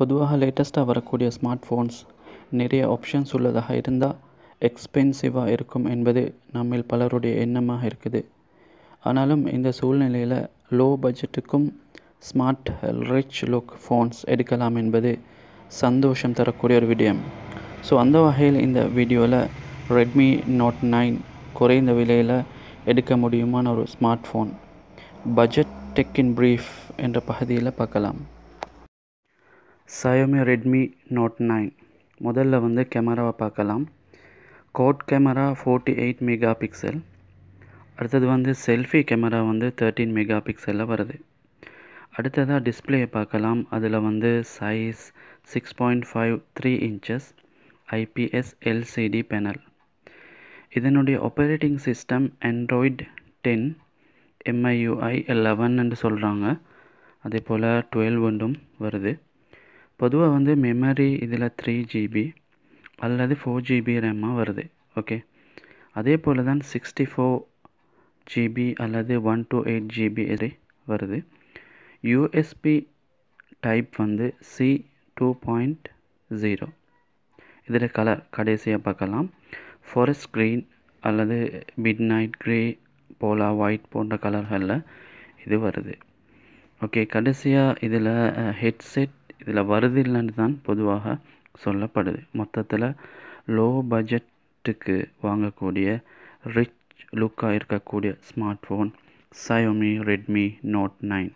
பொதுவாக லேட்டஸ்ட்டாக வரக்கூடிய ஸ்மார்ட் ஃபோன்ஸ் நிறைய ஆப்ஷன்ஸ் உள்ளதாக இருந்தால் எக்ஸ்பென்சிவாக இருக்கும் என்பது நம்மில் பலருடைய எண்ணமாக இருக்குது ஆனாலும் இந்த சூழ்நிலையில் லோ பட்ஜெட்டுக்கும் ஸ்மார்ட் ரிச் லுக் ஃபோன்ஸ் எடுக்கலாம் என்பது சந்தோஷம் தரக்கூடிய ஒரு விடயம் ஸோ அந்த வகையில் இந்த வீடியோவில் ரெட்மி நோட் நைன் குறைந்த விலையில் எடுக்க முடியுமான ஒரு smart phone budget in brief என்ற பகுதியில் பார்க்கலாம் சயோமி ரெட்மி நோட் நைன் முதல்ல வந்து கேமராவை பார்க்கலாம் quad camera forty eight mega pixel அடுத்தது வந்து செல்ஃபி கேமரா வந்து தேர்ட்டீன் மெகா பிக்சலில் வருது அடுத்ததாக டிஸ்பிளேயை பார்க்கலாம் அதில் வந்து size six point five three inches IPS LCD panel இதனுடைய operating system android ten MIUI eleven சொல்கிறாங்க அதே போல் டுவெல் ஒன்றும் வருது பொதுவாக வந்து மெமரி இதில் த்ரீ ஜிபி அல்லது ஃபோர் ஜிபி ரேமாக வருது ஓகே அதே போல் தான் சிக்ஸ்டி ஃபோர் ஜிபி அல்லது ஒன் டூ எயிட் ஜிபி இது வருது யூஎஸ்பி டைப் வந்து சி டூ பாயிண்ட் ஜீரோ இதில் கலர் கடைசியாக பார்க்கலாம் ஃபாரஸ்ட் க்ரீன் அல்லது midnight grey polar white போன்ற கலர்களில் இது வருது ஓகே கடைசியாக இதில் ஹெட்செட் இதில் வருது இல்லைன்னு தான் பொதுவாக சொல்லப்படுது மொத்தத்தில் லோ பட்ஜெட்டுக்கு வாங்கக்கூடிய ரிச் லுக்காக இருக்கக்கூடிய smart phone Xiaomi Redmi Note nine